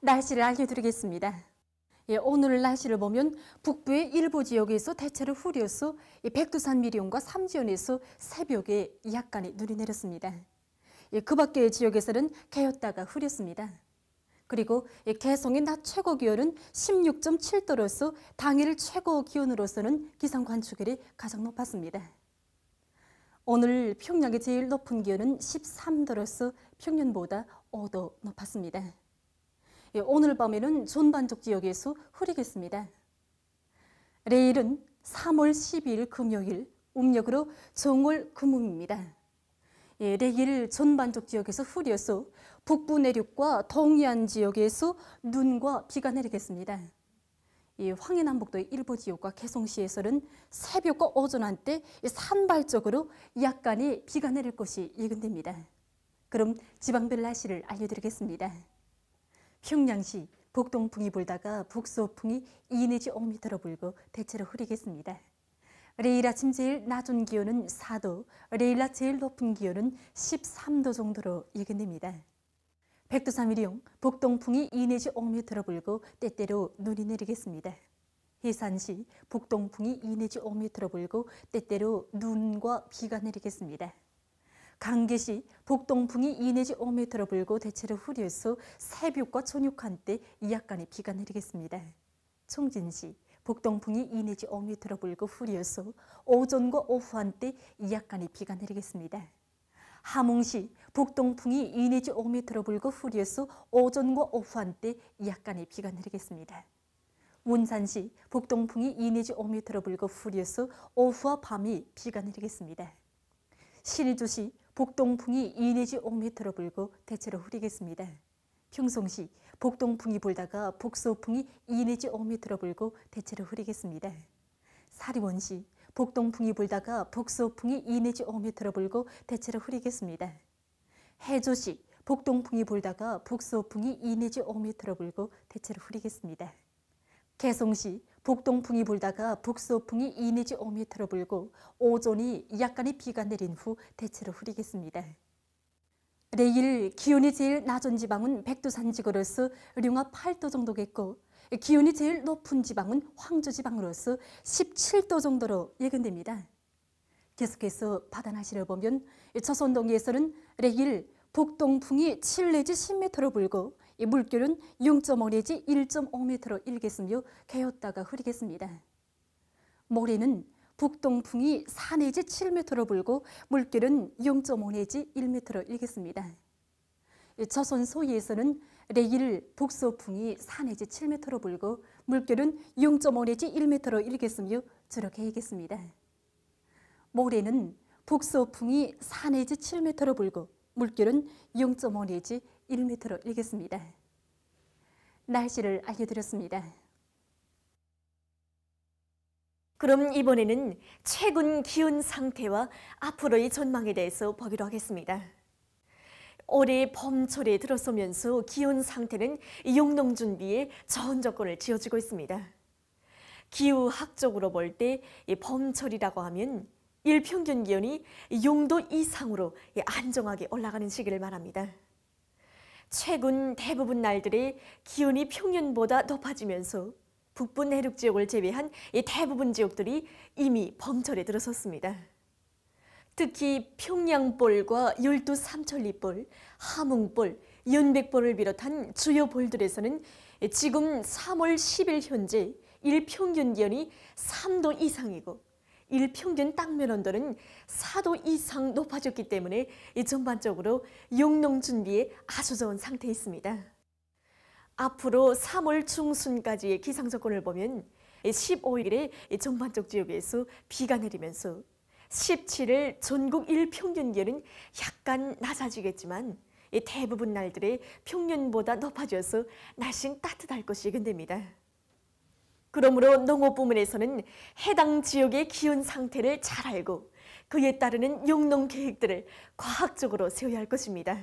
날씨를 알려드리겠습니다. 예, 오늘 날씨를 보면 북부의 일부 지역에서 대체로 흐려서 백두산 미리온과 삼지연에서 새벽에 약간의 눈이 내렸습니다. 예, 그 밖의 지역에서는 개였다가 흐렸습니다. 그리고 예, 개성의 낮 최고 기온은 16.7도로서 당일 최고 기온으로서는 기상 관측일이 가장 높았습니다. 오늘 평양의 제일 높은 기온은 13도로서 평년보다 5도 높았습니다. 예, 오늘 밤에는 전반적 지역에서 흐리겠습니다. 내일은 3월 12일 금요일 음력으로 정월 금음입니다. 예, 내일 전반적 지역에서 흐려서 북부 내륙과 동해안 지역에서 눈과 비가 내리겠습니다. 이 황해남북도의 일부 지역과 개성시에서는 새벽과 오전 한때 산발적으로 약간의 비가 내릴 것이 예견됩니다. 그럼 지방별 날씨를 알려드리겠습니다. 평양시 북동풍이 불다가 북서풍이 2 내지 5m로 불고 대체로 흐리겠습니다. 레일 아침 제일 낮은 기온은 4도, 레일 낮 제일 높은 기온은 13도 정도로 예견됩니다. 백두산미령 북동풍이 2 내지 5m로 불고 때때로 눈이 내리겠습니다. 해산시 북동풍이 2 내지 5m로 불고 때때로 눈과 비가 내리겠습니다. 강계시 북동풍이 2 내지 5m로 불고 대체로 후려서 새벽과 저녁 한때 약간의 비가 내리겠습니다. 청진시 북동풍이 2 내지 5m로 불고 후려서 오전과 오후 한때 약간의 비가 내리겠습니다. 함흥시 북동풍이 2내지 5m 로 불고 후리에서 오전과 오후 한때 약간의 비가 내리겠습니다. 운산시 북동풍이 2내지 5m 불고 후리에서 오후와 밤이 비가 내리겠습니다. 신의주시 북동풍이 2내지 5m 불고 대체로 흐리겠습니다. 평성시 북동풍이 불다가 북서풍이 2내지 5m 불고 대체로 흐리겠습니다. 사리원시 북동풍이 불다가 북서풍이 2 내지 5m 불고 대체로 흐리겠습니다. 해조시 북동풍이 불다가 북서풍이 2 내지 5m 불고 대체로 흐리겠습니다. 개성시 북동풍이 불다가 북서풍이 2 내지 5m 불고 오존이 약간의 비가 내린 후 대체로 흐리겠습니다. 내일 기온이 제일 낮은 지방은 백두산 지구로서 령하 8도 정도겠고 기온이 제일 높은 지방은 황주지방으로서 17도 정도로 예견됩니다. 계속해서 바다 날씨를 보면 저선동에서는 레일 북동풍이 7 내지 10m로 불고 물결은 0.5 내지 1.5m로 일겠으며 개었다가 흐리겠습니다. 모레는 북동풍이 4 내지 7m로 불고 물결은 0.5 내지 1m로 일겠습니다. 저선 소위에서는 내일 북서풍이 4 내지 7m로 불고 물결은 0.5 내지 1m로 일겠으며 저렇게 얘기했습니다. 모래는 북서풍이 4 내지 7m로 불고 물결은 0.5 내지 1m로 일겠습니다. 날씨를 알려드렸습니다. 그럼 이번에는 최근 기온 상태와 앞으로의 전망에 대해서 보기로 하겠습니다. 올해 봄철이 들어서면서 기온 상태는 이 용농 준비에 좋은 조건을 지어주고 있습니다. 기후학적으로 볼 때 봄철이라고 하면 일평균 기온이 용도 이상으로 안정하게 올라가는 시기를 말합니다. 최근 대부분 날들의 기온이 평년보다 높아지면서 북부 내륙 지역을 제외한 대부분 지역들이 이미 봄철에 들어섰습니다. 특히 평양볼과 열두 삼천리볼, 함흥볼 연백볼을 비롯한 주요 볼들에서는 지금 3월 10일 현재 일평균 기온이 3도 이상이고 일평균 땅면 온도는 4도 이상 높아졌기 때문에 전반적으로 용농 준비에 아주 좋은 상태에 있습니다. 앞으로 3월 중순까지의 기상조건을 보면 15일에 전반적 지역에서 비가 내리면서 17일 전국 일평균기는 약간 낮아지겠지만 대부분 날들이 평년보다 높아져서 날씨는 따뜻할 것이 예견됩니다. 그러므로 농업 부문에서는 해당 지역의 기온 상태를 잘 알고 그에 따르는 용농 계획들을 과학적으로 세워야 할 것입니다.